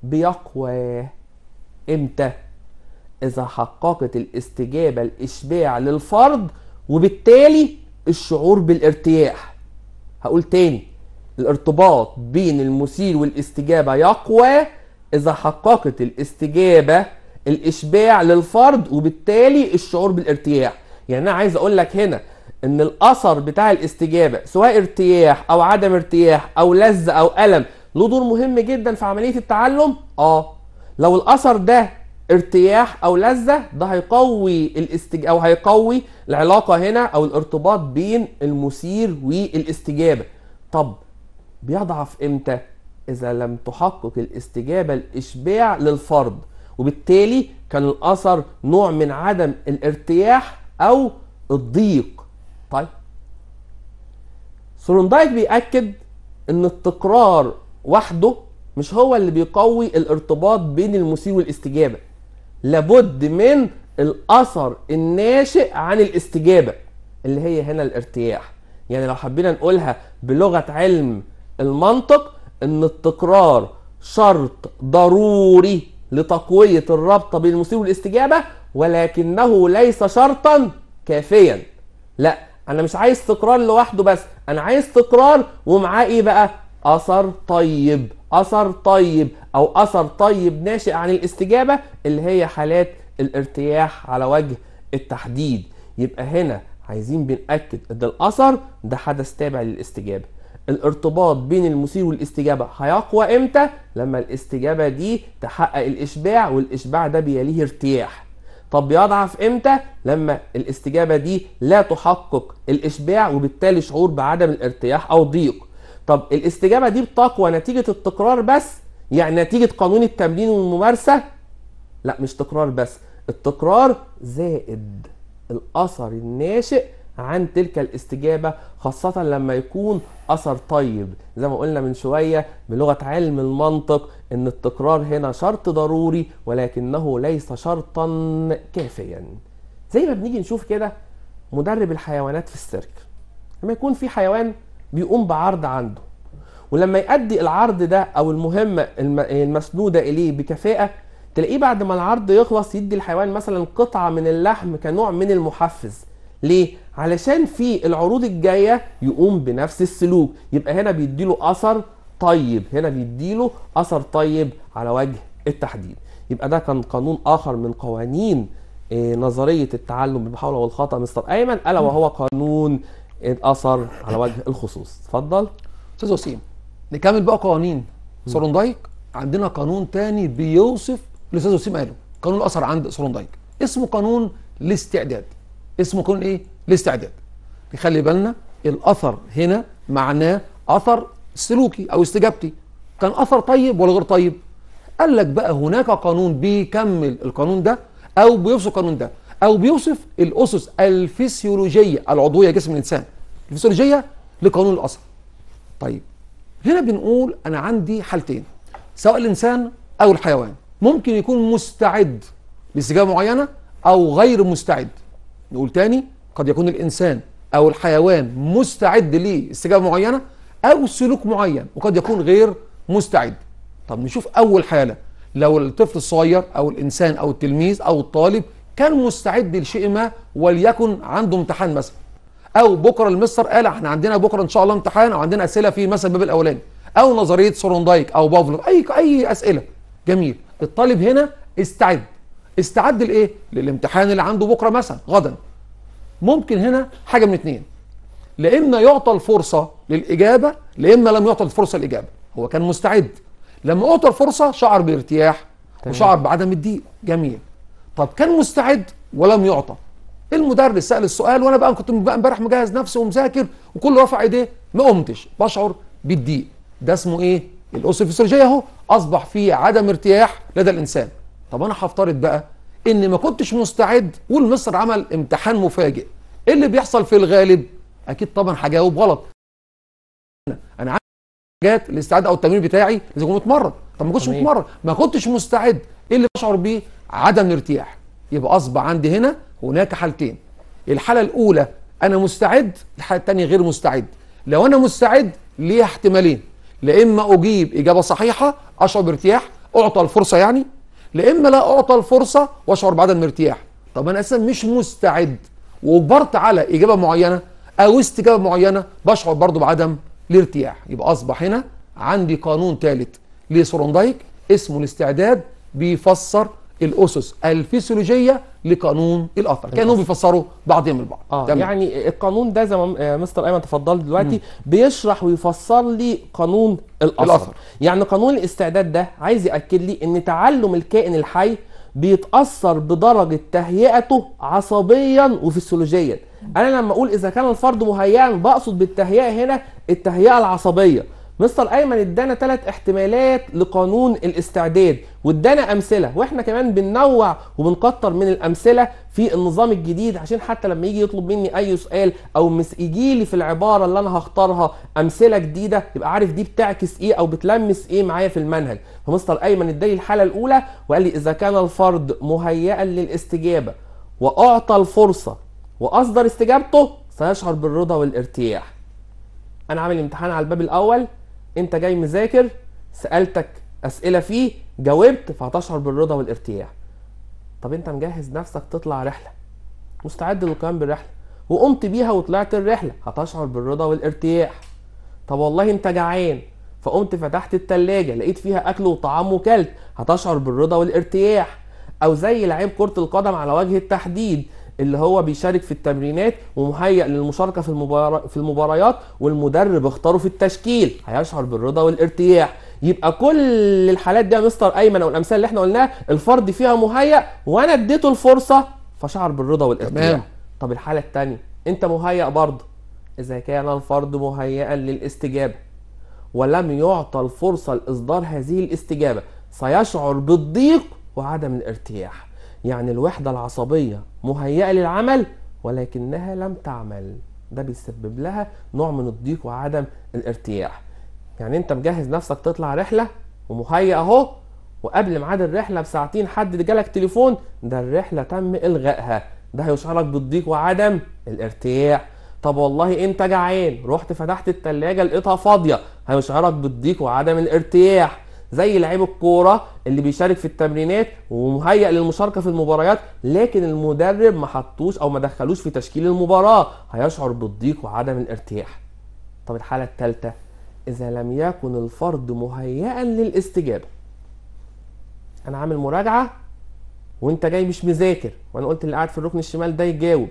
بيقوى امتى اذا حققت الاستجابه الاشباع للفرد وبالتالي الشعور بالارتياح هقول تاني الارتباط بين المثير والاستجابة يقوى إذا حققت الاستجابة الإشباع للفرد وبالتالي الشعور بالارتياح يعني أنا عايز أقول لك هنا إن الأثر بتاع الاستجابة سواء ارتياح أو عدم ارتياح أو لذة أو ألم له دور مهم جدا في عملية التعلم آه لو الأثر ده ارتياح او لذه ده هيقوي الاستج او هيقوي العلاقه هنا او الارتباط بين المثير والاستجابه طب بيضعف امتى؟ إذا لم تحقق الاستجابة الإشباع للفرض وبالتالي كان الأثر نوع من عدم الارتياح أو الضيق طيب سورندايك بيأكد إن التكرار وحده مش هو اللي بيقوي الارتباط بين المسيء والاستجابة لابد من الأثر الناشئ عن الاستجابة اللي هي هنا الارتياح يعني لو حبينا نقولها بلغة علم المنطق ان التكرار شرط ضروري لتقويه الرابطه بين المصيب والاستجابه ولكنه ليس شرطا كافيا لا انا مش عايز تكرار لوحده بس انا عايز تكرار ومعاه ايه بقى اثر طيب اثر طيب او اثر طيب ناشئ عن الاستجابه اللي هي حالات الارتياح على وجه التحديد يبقى هنا عايزين بنأكد ان الاثر ده حدث تابع للاستجابه الارتباط بين المثير والاستجابه هيقوى امتى لما الاستجابه دي تحقق الاشباع والاشباع ده بيليه ارتياح طب بيضعف امتى لما الاستجابه دي لا تحقق الاشباع وبالتالي شعور بعدم الارتياح او ضيق طب الاستجابه دي بتقوى نتيجه التكرار بس يعني نتيجه قانون التمرين والممارسه لا مش تكرار بس التكرار زائد الاثر الناشئ عن تلك الاستجابة خاصة لما يكون أثر طيب زي ما قلنا من شوية بلغة علم المنطق أن التكرار هنا شرط ضروري ولكنه ليس شرطا كافيا زي ما بنيجي نشوف كده مدرب الحيوانات في السيرك لما يكون في حيوان بيقوم بعرض عنده ولما يأدي العرض ده أو المهمة المسنودة إليه بكفاءة تلاقيه بعد ما العرض يخلص يدي الحيوان مثلا قطعة من اللحم كنوع من المحفز ليه؟ علشان في العروض الجايه يقوم بنفس السلوك يبقى هنا بيديله اثر طيب هنا بيديله اثر طيب على وجه التحديد يبقى ده كان قانون اخر من قوانين آه، نظريه التعلم بالمحاوله والخطا مستر ايمن الا وهو قانون الاثر على وجه الخصوص اتفضل استاذ وسيم نكمل بقى قوانين سورندايك عندنا قانون تاني بيوصف الاستاذ وسيم قاله قانون الاثر عند سورندايك اسمه قانون الاستعداد اسمه كون ايه الاستعداد نخلي بالنا الاثر هنا معناه اثر سلوكي او استجابتي كان اثر طيب ولا غير طيب قال لك بقى هناك قانون بيكمل القانون ده او بيوصف القانون ده او بيوصف الاسس الفسيولوجيه العضويه جسم الانسان الفسيولوجيه لقانون الاثر طيب هنا بنقول انا عندي حالتين سواء الانسان او الحيوان ممكن يكون مستعد لاستجابه معينه او غير مستعد نقول تاني قد يكون الإنسان أو الحيوان مستعد لاستجابة معينة أو سلوك معين وقد يكون غير مستعد طب نشوف أول حالة لو الطفل الصغير أو الإنسان أو التلميذ أو الطالب كان مستعد لشيء ما وليكن عنده امتحان مثلا او بكره المستر قال احنا عندنا بكره ان شاء الله امتحان او عندنا اسئله في مثلا الباب الاولاني او نظريه سورندايك او بافلوف اي اي اسئله جميل الطالب هنا استعد استعد لايه للامتحان اللي عنده بكره مثلا غدا ممكن هنا حاجه من اثنين. لا اما يعطى الفرصه للاجابه لا اما لم يعطى الفرصه للاجابه هو كان مستعد لما اعطى الفرصه شعر بارتياح وشعر بعدم الضيق جميل طب كان مستعد ولم يعطى المدرس سال السؤال وانا بقى كنت بقى امبارح مجهز نفسي ومذاكر وكل رفع ايديه ما قمتش بشعر بالضيق ده اسمه ايه الاسوفيسرجيه اهو اصبح فيه عدم ارتياح لدى الانسان طب انا هفترض بقى اني ما كنتش مستعد والمصر عمل امتحان مفاجئ ايه اللي بيحصل في الغالب اكيد طبعا هجاوب غلط انا جات حاجات الاستعداد او التمرين بتاعي لازم اكون متمرن طب ما كنتش متمرن ما كنتش مستعد ايه اللي اشعر بيه عدم الارتياح يبقى اصبح عندي هنا هناك حالتين الحاله الاولى انا مستعد الحاله الثانيه غير مستعد لو انا مستعد ليه احتمالين لا اما اجيب اجابه صحيحه اشعر بارتياح اعطى الفرصه يعني لإما لا أعطى الفرصة وأشعر بعدم ارتياح طب أنا أساسا مش مستعد وأجبرت على إجابة معينة أو استجابة معينة بشعر برضو بعدم الارتياح يبقى أصبح هنا عندي قانون ثالث لسورندايك اسمه الاستعداد بيفسر الأسس الفسيولوجية لقانون الاثر كانوا بيفسروا بعضهم البعض آه تمام. يعني القانون ده زي ما آه، مستر ايمن تفضل دلوقتي م. بيشرح ويفسر لي قانون الأثر. الأثر يعني قانون الاستعداد ده عايز ياكد لي ان تعلم الكائن الحي بيتاثر بدرجه تهيئته عصبيا وفسيولوجيا انا لما اقول اذا كان الفرد مهيئا بقصد بالتهيئه هنا التهيئه العصبيه مستر ايمن ادانا ثلاث احتمالات لقانون الاستعداد وادانا امثله واحنا كمان بننوع وبنكتر من الامثله في النظام الجديد عشان حتى لما يجي يطلب مني اي سؤال او يجي لي في العباره اللي انا هختارها امثله جديده يبقى عارف دي بتعكس ايه او بتلمس ايه معايا في المنهج فمستر ايمن اداني الحاله الاولى وقال لي اذا كان الفرد مهيئا للاستجابه واعطى الفرصه واصدر استجابته سيشعر بالرضا والارتياح انا عامل امتحان على الباب الاول انت جاي مذاكر سالتك اسئله فيه جاوبت فهتشعر بالرضا والارتياح طب انت مجهز نفسك تطلع رحله مستعد للقيام بالرحله وقمت بيها وطلعت الرحله هتشعر بالرضا والارتياح طب والله انت جعان فقمت فتحت التلاجة لقيت فيها أكل وطعام وكلت هتشعر بالرضا والارتياح أو زي لعيب كرة القدم على وجه التحديد اللي هو بيشارك في التمرينات ومهيئ للمشاركه في المبار... في المباريات والمدرب اختاره في التشكيل هيشعر بالرضا والارتياح يبقى كل الحالات دي يا مستر ايمن او الامثال اللي احنا قلناها الفرد فيها مهيئ وانا اديته الفرصه فشعر بالرضا والارتياح طب الحاله الثانيه انت مهيئ برضه اذا كان الفرد مهيئا للاستجابه ولم يعطى الفرصه لاصدار هذه الاستجابه سيشعر بالضيق وعدم الارتياح يعني الوحدة العصبية مهيئة للعمل ولكنها لم تعمل ده بيسبب لها نوع من الضيق وعدم الارتياح يعني انت مجهز نفسك تطلع رحلة ومهيئ اهو وقبل ميعاد الرحلة بساعتين حد جالك تليفون ده الرحلة تم الغائها ده هيشعرك بالضيق وعدم الارتياح طب والله انت جعان رحت فتحت التلاجة لقيتها فاضية هيشعرك بالضيق وعدم الارتياح زي لعيب الكوره اللي بيشارك في التمرينات ومهيئ للمشاركه في المباريات لكن المدرب ما حطوش او ما دخلوش في تشكيل المباراه هيشعر بالضيق وعدم الارتياح طب الحاله الثالثه اذا لم يكن الفرد مهيئا للاستجابه انا عامل مراجعه وانت جاي مش مذاكر وانا قلت اللي قاعد في الركن الشمال ده يجاوب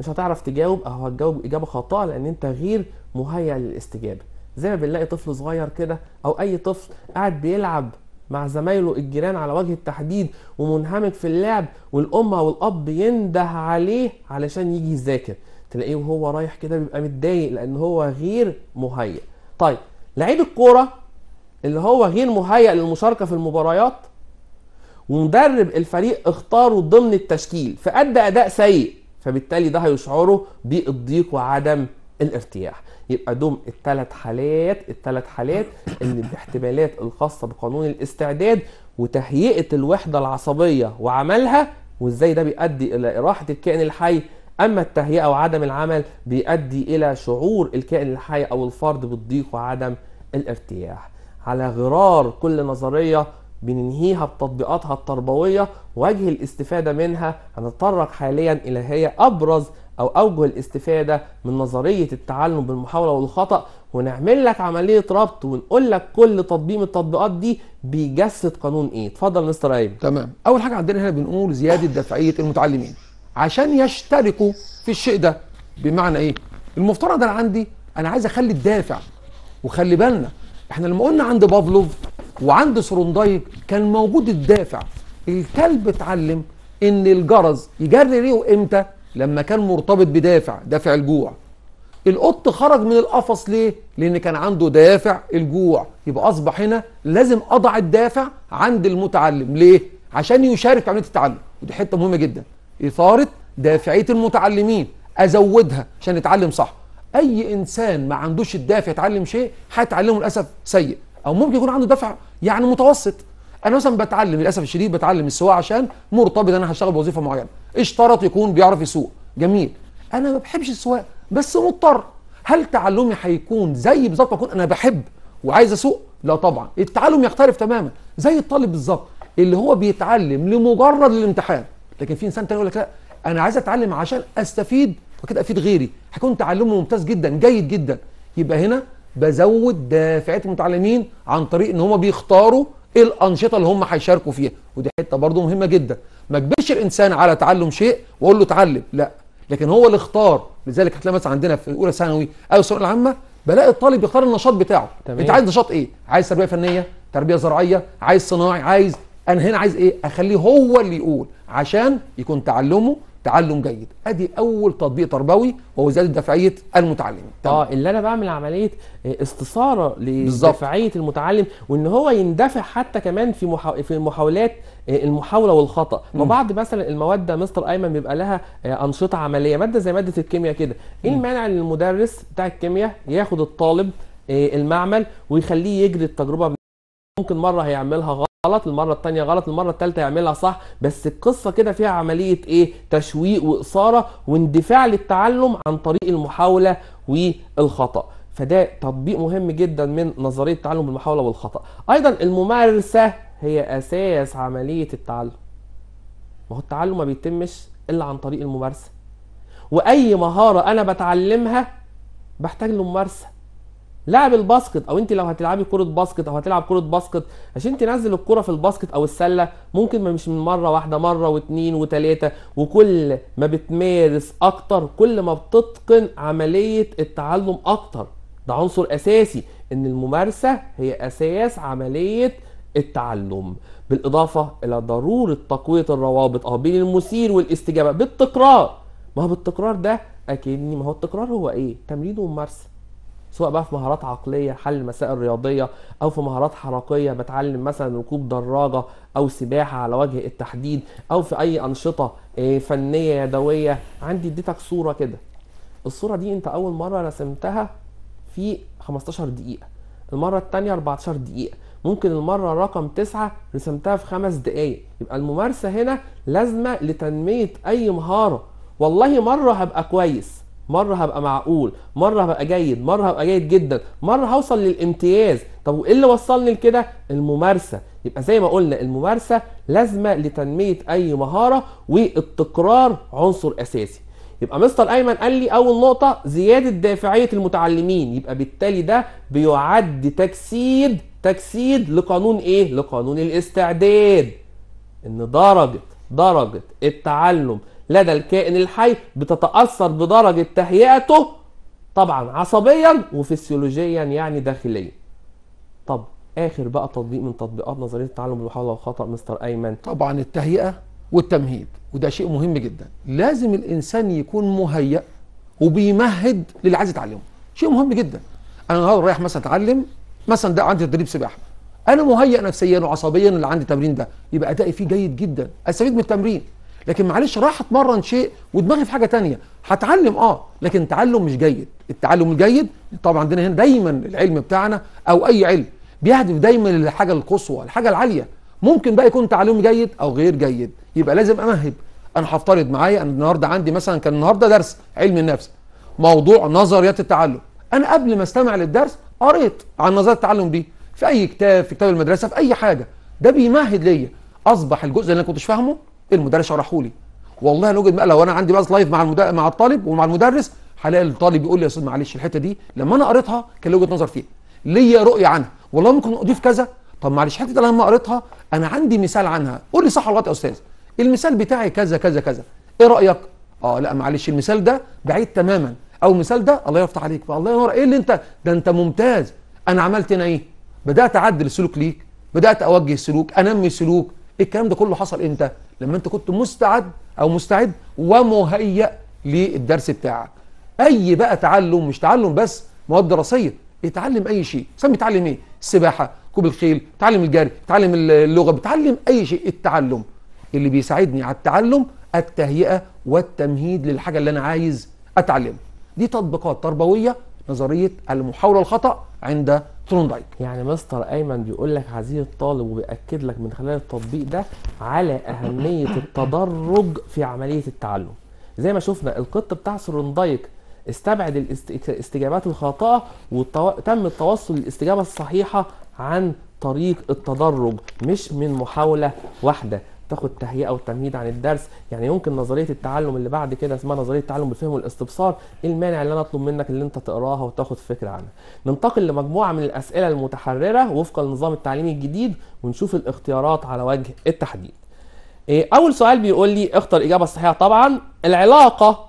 مش هتعرف تجاوب او هتجاوب اجابه خاطئه لان انت غير مهيئ للاستجابه زي ما بنلاقي طفل صغير كده او اي طفل قاعد بيلعب مع زمايله الجيران على وجه التحديد ومنهمك في اللعب والام او الاب ينده عليه علشان يجي يذاكر تلاقيه وهو رايح كده بيبقى متضايق لان هو غير مهيئ طيب لعيب الكوره اللي هو غير مهيئ للمشاركه في المباريات ومدرب الفريق اختاره ضمن التشكيل فادى اداء سيء فبالتالي ده هيشعره بالضيق وعدم الارتياح يبقى دوم الثلاث حالات الثلاث حالات اللي الاحتمالات الخاصه بقانون الاستعداد وتهيئه الوحده العصبيه وعملها وازاي ده بيؤدي الى راحه الكائن الحي اما التهيئه وعدم العمل بيؤدي الى شعور الكائن الحي او الفرد بالضيق وعدم الارتياح على غرار كل نظريه بننهيها بتطبيقاتها التربويه وجه الاستفاده منها هنتطرق حاليا الى هي ابرز او اوجه الاستفاده من نظريه التعلم بالمحاوله والخطا ونعمل لك عمليه ربط ونقول لك كل تطبيق من التطبيقات دي بيجسد قانون ايه اتفضل مستر ايمن تمام اول حاجه عندنا هنا بنقول زياده دفعيه المتعلمين عشان يشتركوا في الشيء ده بمعنى ايه المفترض انا عندي انا عايز اخلي الدافع وخلي بالنا احنا لما قلنا عند بافلوف وعند سروندايك كان موجود الدافع الكلب اتعلم ان الجرس يجري ليه امتى لما كان مرتبط بدافع دافع الجوع القط خرج من القفص ليه لان كان عنده دافع الجوع يبقى اصبح هنا لازم اضع الدافع عند المتعلم ليه عشان يشارك في عمليه التعلم ودي حته مهمه جدا اثاره دافعيه المتعلمين ازودها عشان يتعلم صح اي انسان ما عندوش الدافع يتعلم شيء هيتعلمه للاسف سيء او ممكن يكون عنده دافع يعني متوسط انا مثلا بتعلم للاسف الشديد بتعلم السواقه عشان مرتبط انا هشتغل بوظيفه معينه اشترط يكون بيعرف يسوق جميل انا ما بحبش السواقه بس مضطر هل تعلمي هيكون زي بالظبط اكون انا بحب وعايز اسوق لا طبعا التعلم يختلف تماما زي الطالب بالظبط اللي هو بيتعلم لمجرد الامتحان لكن في انسان تاني يقول لك لا انا عايز اتعلم عشان استفيد وكده افيد غيري هيكون تعلمه ممتاز جدا جيد جدا يبقى هنا بزود دافعات المتعلمين عن طريق ان هم بيختاروا ايه الانشطه اللي هم هيشاركوا فيها ودي حته برضو مهمه جدا ما تجبرش الانسان على تعلم شيء واقول له اتعلم لا لكن هو اللي اختار لذلك هتلاقي مثلا عندنا في اولى ثانوي او ايوه، الثانويه العامه بلاقي الطالب يختار النشاط بتاعه تمام. انت عايز نشاط ايه عايز تربيه فنيه تربيه زراعيه عايز صناعي عايز انا هنا عايز ايه اخليه هو اللي يقول عشان يكون تعلمه تعلم جيد ادي اول تطبيق تربوي وهو زياده دفعيه المتعلم اه اللي انا بعمل عمليه آه، استثاره لدفعيه المتعلم وان هو يندفع حتى كمان في محا... في محاولات آه، المحاوله والخطا ما بعض مثلا المواد مستر ايمن بيبقى لها آه، انشطه عمليه ماده زي ماده الكيمياء كده ايه المانع ان المدرس بتاع الكيمياء ياخد الطالب المعمل ويخليه يجري التجربه ممكن مره هيعملها غلط غلط المره الثانيه غلط المره الثالثه يعملها صح بس القصه كده فيها عمليه ايه تشويق واثاره واندفاع للتعلم عن طريق المحاوله والخطا فده تطبيق مهم جدا من نظريه تعلم المحاوله والخطا ايضا الممارسه هي اساس عمليه التعلم ما هو التعلم ما بيتمش الا عن طريق الممارسه واي مهاره انا بتعلمها بحتاج لممارسه لاعب الباسكت او انت لو هتلعبي كره باسكت او هتلعب كره باسكت عشان تنزل الكره في الباسكت او السله ممكن ما مش من مره واحده مره واتنين وتلاته وكل ما بتمارس اكتر كل ما بتتقن عمليه التعلم اكتر ده عنصر اساسي ان الممارسه هي اساس عمليه التعلم بالاضافه الى ضروره تقويه الروابط اه بين المثير والاستجابه بالتكرار ما هو بالتكرار ده اكني ما هو التكرار هو ايه تمرين وممارسه سواء بقى في مهارات عقليه حل مسائل رياضيه او في مهارات حركيه بتعلم مثلا ركوب دراجه او سباحه على وجه التحديد او في اي انشطه آه، فنيه يدويه عندي اديتك صوره كده الصوره دي انت اول مره رسمتها في 15 دقيقه المره الثانيه 14 دقيقه ممكن المرة رقم تسعة رسمتها في خمس دقايق يبقى الممارسة هنا لازمة لتنمية أي مهارة والله مرة هبقى كويس مره هبقى معقول مره هبقى جيد مره هبقى جيد جدا مره هوصل للامتياز طب وايه اللي وصلني لكده الممارسه يبقى زي ما قلنا الممارسه لازمه لتنميه اي مهاره والتكرار عنصر اساسي يبقى مستر ايمن قال لي اول نقطه زياده دافعيه المتعلمين يبقى بالتالي ده بيعد تجسيد تجسيد لقانون ايه لقانون الاستعداد ان درجه درجه التعلم لدى الكائن الحي بتتأثر بدرجة تهيئته طبعا عصبيا وفسيولوجيا يعني داخليا طب اخر بقى تطبيق من تطبيقات نظريه التعلم بالمحاوله والخطا مستر ايمن طبعا التهيئه والتمهيد وده شيء مهم جدا لازم الانسان يكون مهيئ وبيمهد للي عايز يتعلمه شيء مهم جدا انا النهارده رايح مثلا اتعلم مثلا ده عندي تدريب سباحه انا مهيئ نفسيا وعصبيا اللي عندي التمرين ده يبقى ادائي فيه جيد جدا استفيد من التمرين لكن معلش راح اتمرن شيء ودماغي في حاجه تانية هتعلم اه لكن التعلم مش جيد التعلم الجيد طبعا عندنا هنا دايما العلم بتاعنا او اي علم بيهدف دايما للحاجه القصوى الحاجه العاليه ممكن بقى يكون تعلم جيد او غير جيد يبقى لازم امهد انا هفترض معايا انا النهارده عندي مثلا كان النهارده درس علم النفس موضوع نظريات التعلم انا قبل ما استمع للدرس قريت عن نظريات التعلم دي في اي كتاب في كتاب المدرسه في اي حاجه ده بيمهد ليا اصبح الجزء اللي انا كنتش فاهمه المدرس شرحه لي والله نوجد بقى لو انا عندي بقى لايف مع المدر... مع الطالب ومع المدرس هلاقي الطالب يقول لي يا استاذ معلش الحته دي لما انا قريتها كان لي وجهه نظر فيها ليا رؤيه عنها والله ممكن اضيف كذا طب معلش الحته دي لما قريتها انا عندي مثال عنها قول لي صح ولا غلط يا استاذ المثال بتاعي كذا كذا كذا ايه رايك اه لا معلش المثال ده بعيد تماما او المثال ده الله يفتح عليك فالله ينور ايه اللي انت ده انت ممتاز انا عملت هنا ايه بدات اعدل السلوك ليك بدات اوجه السلوك انمي السلوك الكلام ده كله حصل امتى لما انت كنت مستعد او مستعد ومهيئ للدرس بتاعك اي بقى تعلم مش تعلم بس مواد دراسيه يتعلم اي شيء سم بيتعلم ايه السباحه كوب الخيل تعلم الجري تعلم اللغه بتعلم اي شيء التعلم اللي بيساعدني على التعلم التهيئه والتمهيد للحاجه اللي انا عايز اتعلمها دي تطبيقات تربويه نظريه المحاوله الخطا عند تروندايك يعني مستر ايمن بيقول لك عزيزي الطالب وبياكد لك من خلال التطبيق ده على اهميه التدرج في عمليه التعلم زي ما شفنا القط بتاع تروندايك استبعد الاستجابات الخاطئه وتم التوصل للاستجابه الصحيحه عن طريق التدرج مش من محاوله واحده تاخد تهيئه وتمهيد عن الدرس يعني يمكن نظريه التعلم اللي بعد كده اسمها نظريه التعلم بالفهم والاستبصار ايه المانع اللي انا اطلب منك اللي انت تقراها وتاخد فكره عنها ننتقل لمجموعه من الاسئله المتحرره وفق النظام التعليمي الجديد ونشوف الاختيارات على وجه التحديد إيه، اول سؤال بيقول لي اختر اجابه صحيحه طبعا العلاقه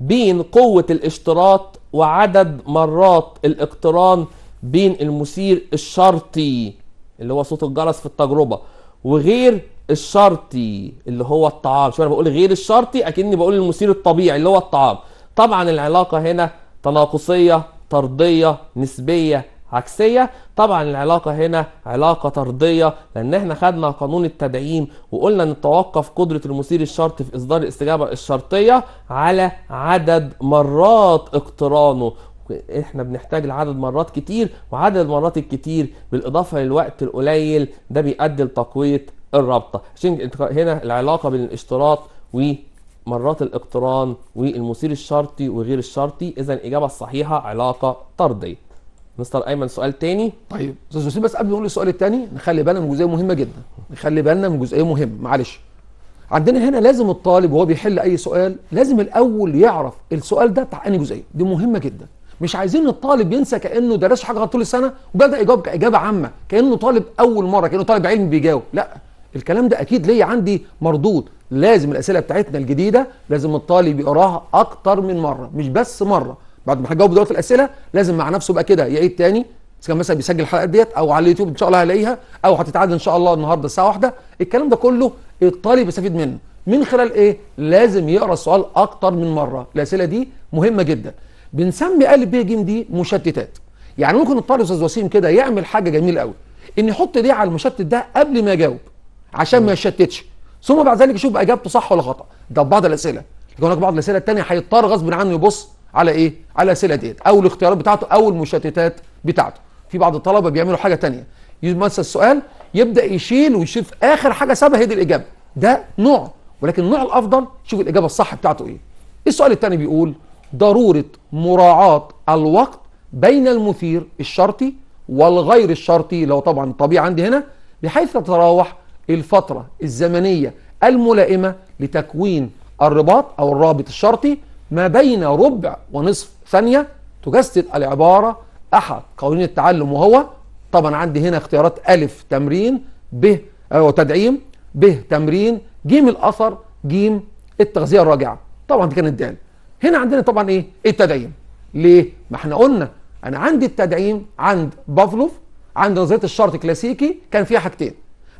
بين قوه الاشتراط وعدد مرات الاقتران بين المثير الشرطي اللي هو صوت الجرس في التجربه وغير الشرطي اللي هو الطعام شوف انا بقول غير الشرطي اكني بقول المثير الطبيعي اللي هو الطعام طبعا العلاقه هنا تناقصيه طرديه نسبيه عكسيه طبعا العلاقه هنا علاقه طرديه لان احنا خدنا قانون التدعيم وقلنا ان توقف قدره المثير الشرطي في اصدار الاستجابه الشرطيه على عدد مرات اقترانه احنا بنحتاج لعدد مرات كتير وعدد المرات الكتير بالاضافه للوقت القليل ده بيؤدي لتقويه الرابطه عشان هنا العلاقه بين الاشتراط ومرات الاقتران والمثير الشرطي وغير الشرطي اذا الاجابه الصحيحه علاقه طرديه مستر ايمن سؤال تاني طيب استاذ بس قبل ما نقول السؤال التاني نخلي بالنا من جزئيه مهمه جدا نخلي بالنا من جزئيه مهمه معلش عندنا هنا لازم الطالب وهو بيحل اي سؤال لازم الاول يعرف السؤال ده بتاع انهي جزئيه دي مهمه جدا مش عايزين الطالب ينسى كانه درس حاجه طول السنه وبدا يجاوب اجابه كاجابه عامه كانه طالب اول مره كانه طالب علمي بيجاوب لا الكلام ده اكيد ليه عندي مردود لازم الاسئله بتاعتنا الجديده لازم الطالب يقراها اكتر من مره مش بس مره بعد ما هجاوب دلوقتي الاسئله لازم مع نفسه بقى كده يعيد تاني اذا كان مثلا بيسجل الحلقات ديت او على اليوتيوب ان شاء الله هلاقيها او هتتعاد ان شاء الله النهارده الساعه واحدة الكلام ده كله الطالب يستفيد منه من خلال ايه لازم يقرا السؤال اكتر من مره الاسئله دي مهمه جدا بنسمي ا ب ج دي مشتتات يعني ممكن الطالب استاذ وسيم كده يعمل حاجه جميله قوي ان يحط دي على المشتت ده قبل ما يجاوب عشان ما يشتتش ثم بعد ذلك يشوف اجابته صح ولا خطا ده بعض الاسئله هناك بعض الاسئله الثانيه هيضطر غصب عنه يبص على ايه على الاسئله ديت او الاختيارات بتاعته او المشتتات بتاعته في بعض الطلبه بيعملوا حاجه ثانيه يمثل السؤال يبدا يشيل ويشوف اخر حاجه سابها هي دي الاجابه ده نوع ولكن النوع الافضل شوف الاجابه الصح بتاعته ايه السؤال الثاني بيقول ضروره مراعاه الوقت بين المثير الشرطي والغير الشرطي لو طبعا الطبيعه عندي هنا بحيث تتراوح الفترة الزمنية الملائمة لتكوين الرباط أو الرابط الشرطي ما بين ربع ونصف ثانية تجسد العبارة أحد قوانين التعلم وهو طبعا عندي هنا اختيارات ألف تمرين ب أو آه، تدعيم ب تمرين ج الأثر ج التغذية الراجعة طبعا دي كانت دال هنا عندنا طبعا إيه التدعيم ليه؟ ما احنا قلنا أنا عندي التدعيم عند بافلوف عند نظرية الشرط كلاسيكي كان فيها حاجتين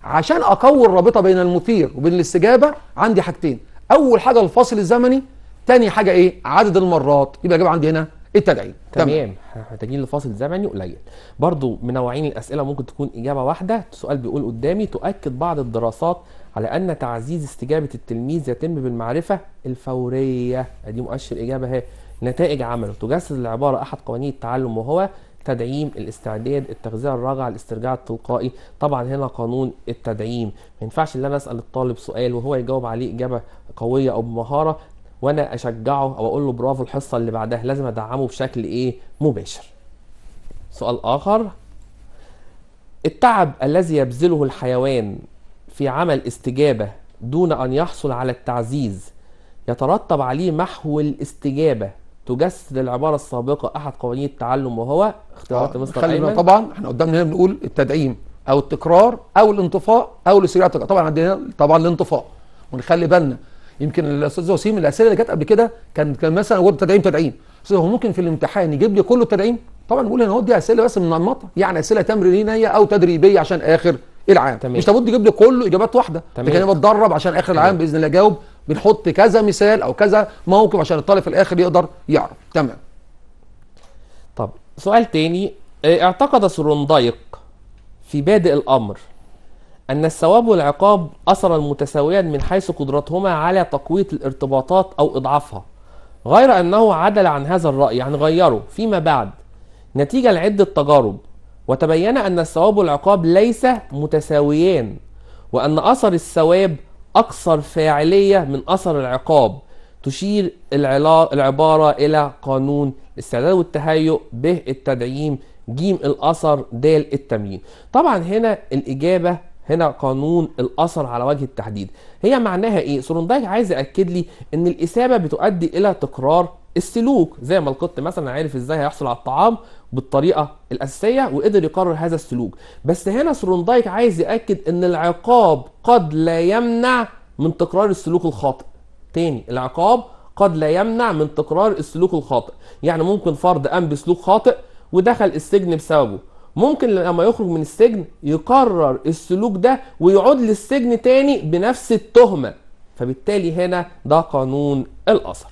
عشان اقوي الرابطه بين المثير وبين الاستجابه عندي حاجتين اول حاجه الفاصل الزمني تاني حاجه ايه عدد المرات يبقى اجيب عندي هنا التدعيم تمام احنا محتاجين لفاصل زمني قليل برضو منوعين الاسئله ممكن تكون اجابه واحده السؤال بيقول قدامي تؤكد بعض الدراسات على ان تعزيز استجابه التلميذ يتم بالمعرفه الفوريه ادي مؤشر اجابه اهي نتائج عمله تجسد العباره احد قوانين التعلم وهو تدعيم الاستعداد التغذيه الراجعه الاسترجاع التلقائي طبعا هنا قانون التدعيم ما ينفعش ان انا اسال الطالب سؤال وهو يجاوب عليه اجابه قويه او بمهاره وانا اشجعه او اقول له برافو الحصه اللي بعدها لازم ادعمه بشكل ايه مباشر سؤال اخر التعب الذي يبذله الحيوان في عمل استجابه دون ان يحصل على التعزيز يترتب عليه محو الاستجابه تجسد العباره السابقه احد قوانين التعلم وهو اختيارات آه، مستر ايمن طبعا احنا قدامنا هنا بنقول التدعيم او التكرار او الانطفاء او السريعه طبعا عندنا طبعا الانطفاء ونخلي بالنا يمكن الاستاذ وسيم الاسئله اللي جت قبل كده كان كان مثلا هو تدعيم تدعيم استاذ هو ممكن في الامتحان يجيب لي كله التدعيم طبعا نقول هنا هو دي اسئله بس من النمط يعني اسئله تمرينيه او تدريبيه عشان اخر العام تمام. مش لابد يجيب لي كله اجابات واحده لكن انا بتدرب عشان اخر تمام. العام باذن الله اجاوب بنحط كذا مثال او كذا موقف عشان الطالب في الاخر يقدر يعرف تمام طب سؤال تاني آه، اعتقد سرندايق في بادئ الامر ان الثواب والعقاب اثرا متساويا من حيث قدرتهما على تقويه الارتباطات او اضعافها غير انه عدل عن هذا الراي يعني غيره فيما بعد نتيجه لعده تجارب وتبين ان الثواب والعقاب ليس متساويان وان اثر الثواب أكثر فاعلية من أثر العقاب تشير العبارة إلى قانون الاستعداد والتهيؤ ب التدعيم ج الأثر د التمييز طبعا هنا الإجابة هنا قانون الأثر على وجه التحديد هي معناها إيه؟ سورندايك عايز يأكد لي إن الإسابة بتؤدي إلى تكرار السلوك زي ما القط مثلا عارف إزاي هيحصل على الطعام بالطريقه الاساسيه وقدر يقرر هذا السلوك بس هنا سروندايك عايز ياكد ان العقاب قد لا يمنع من تكرار السلوك الخاطئ تاني العقاب قد لا يمنع من تكرار السلوك الخاطئ يعني ممكن فرد قام بسلوك خاطئ ودخل السجن بسببه ممكن لما يخرج من السجن يكرر السلوك ده ويعود للسجن تاني بنفس التهمه فبالتالي هنا ده قانون الاثر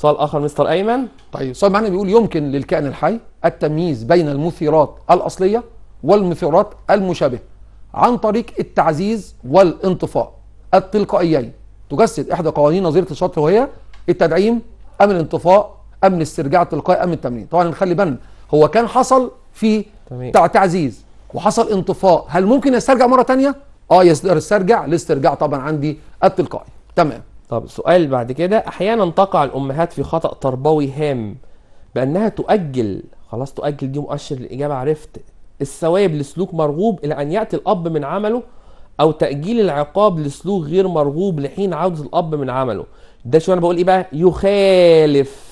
سؤال اخر مستر ايمن طيب سؤال معنا بيقول يمكن للكائن الحي التمييز بين المثيرات الاصليه والمثيرات المشابهه عن طريق التعزيز والانطفاء التلقائيين تجسد احدى قوانين نظريه الشطر وهي التدعيم ام الانطفاء ام الاسترجاع التلقائي ام التمرين طبعا نخلي بالنا هو كان حصل في تعزيز وحصل انطفاء هل ممكن يسترجع مره ثانيه اه يقدر يسترجع الاسترجاع طبعا عندي التلقائي تمام طب سؤال بعد كده احيانا تقع الامهات في خطا تربوي هام بانها تؤجل خلاص تؤجل دي مؤشر الاجابه عرفت الثواب لسلوك مرغوب الى ان ياتي الاب من عمله او تاجيل العقاب لسلوك غير مرغوب لحين عوده الاب من عمله ده شو انا بقول ايه بقى يخالف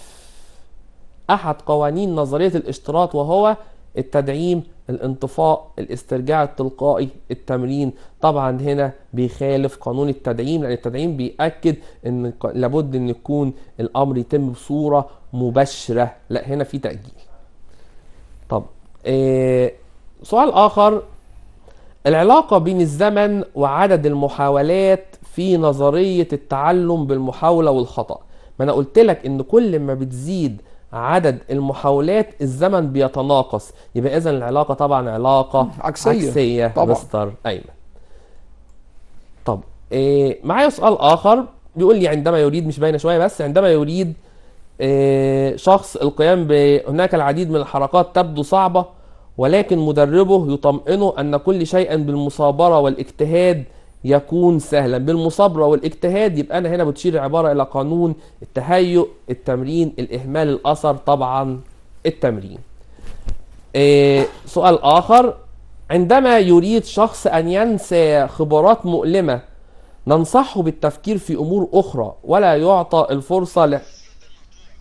احد قوانين نظريه الاشتراط وهو التدعيم الانطفاء الاسترجاع التلقائي التمرين طبعا هنا بيخالف قانون التدعيم لان التدعيم بيأكد ان لابد ان يكون الامر يتم بصورة مباشرة لا هنا في تأجيل طب آه سؤال اخر العلاقة بين الزمن وعدد المحاولات في نظرية التعلم بالمحاولة والخطأ ما انا قلت لك ان كل ما بتزيد عدد المحاولات الزمن بيتناقص يبقى اذا العلاقه طبعا علاقه عكسيه, عكسية طبعا. مستر ايمن طب إيه معايا سؤال اخر بيقول لي عندما يريد مش باينه شويه بس عندما يريد إيه شخص القيام ب هناك العديد من الحركات تبدو صعبه ولكن مدربه يطمئنه ان كل شيء بالمصابره والاجتهاد يكون سهلا بالمصابرة والاجتهاد يبقى أنا هنا بتشير العبارة إلى قانون التهيؤ التمرين الإهمال الأثر طبعا التمرين إيه سؤال آخر عندما يريد شخص أن ينسى خبرات مؤلمة ننصحه بالتفكير في أمور أخرى ولا يعطى الفرصة ل...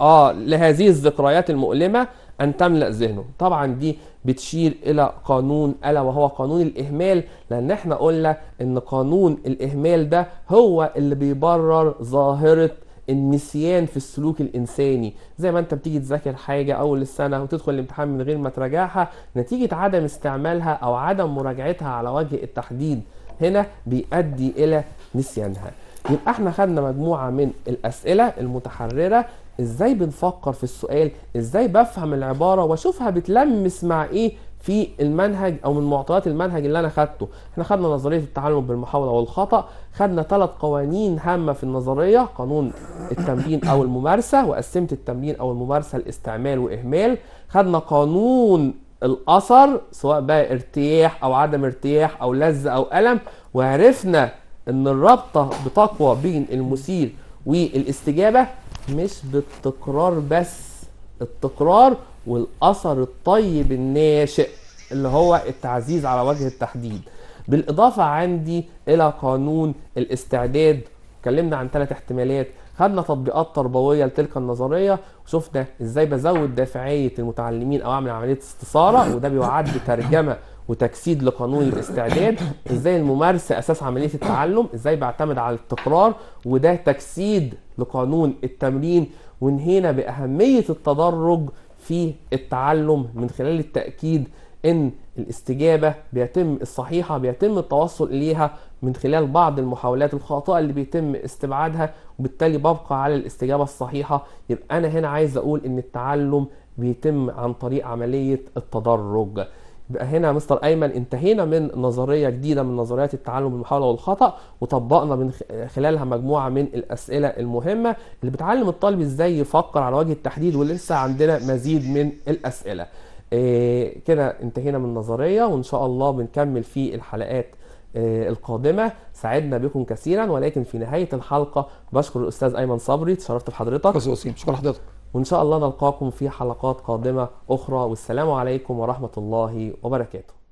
آه لهذه الذكريات المؤلمة أن تملأ ذهنه طبعا دي بتشير إلى قانون ألا وهو قانون الإهمال لأن احنا قلنا أن قانون الإهمال ده هو اللي بيبرر ظاهرة النسيان في السلوك الانساني زي ما انت بتيجي تذاكر حاجه اول السنه وتدخل الامتحان من غير ما تراجعها نتيجه عدم استعمالها او عدم مراجعتها على وجه التحديد هنا بيؤدي الى نسيانها يبقى احنا خدنا مجموعه من الاسئله المتحرره ازاي بنفكر في السؤال ازاي بفهم العباره واشوفها بتلمس مع ايه في المنهج او من معطيات المنهج اللي انا خدته احنا خدنا نظريه التعلم بالمحاوله والخطا خدنا ثلاث قوانين هامه في النظريه قانون التمرين او الممارسه وقسمت التمرين او الممارسه لاستعمال واهمال خدنا قانون الاثر سواء بقى ارتياح او عدم ارتياح او لذه او الم وعرفنا ان الرابطه بتقوى بين المثير والاستجابه مش بالتكرار بس التكرار والاثر الطيب الناشئ اللي هو التعزيز على وجه التحديد بالاضافه عندي الى قانون الاستعداد اتكلمنا عن ثلاث احتمالات خدنا تطبيقات تربويه لتلك النظريه وشفنا ازاي بزود دافعيه المتعلمين او اعمل عمليه استثاره وده بيعد ترجمه وتجسيد لقانون الاستعداد ازاي الممارسه اساس عمليه التعلم ازاي بعتمد على التكرار وده تجسيد لقانون التمرين وانهينا باهميه التدرج في التعلم من خلال التاكيد ان الاستجابه بيتم الصحيحه بيتم التوصل اليها من خلال بعض المحاولات الخاطئه اللي بيتم استبعادها وبالتالي ببقى على الاستجابه الصحيحه يبقى انا هنا عايز اقول ان التعلم بيتم عن طريق عمليه التدرج يبقى هنا مستر ايمن انتهينا من نظريه جديده من نظريات التعلم بالمحاوله والخطا وطبقنا من خلالها مجموعه من الاسئله المهمه اللي بتعلم الطالب ازاي يفكر على وجه التحديد ولسه عندنا مزيد من الاسئله إيه كده انتهينا من النظريه وان شاء الله بنكمل في الحلقات إيه القادمه سعدنا بكم كثيرا ولكن في نهايه الحلقه بشكر الاستاذ ايمن صبري تشرفت بحضرتك شكرا لحضرتك وإن شاء الله نلقاكم في حلقات قادمة أخرى والسلام عليكم ورحمة الله وبركاته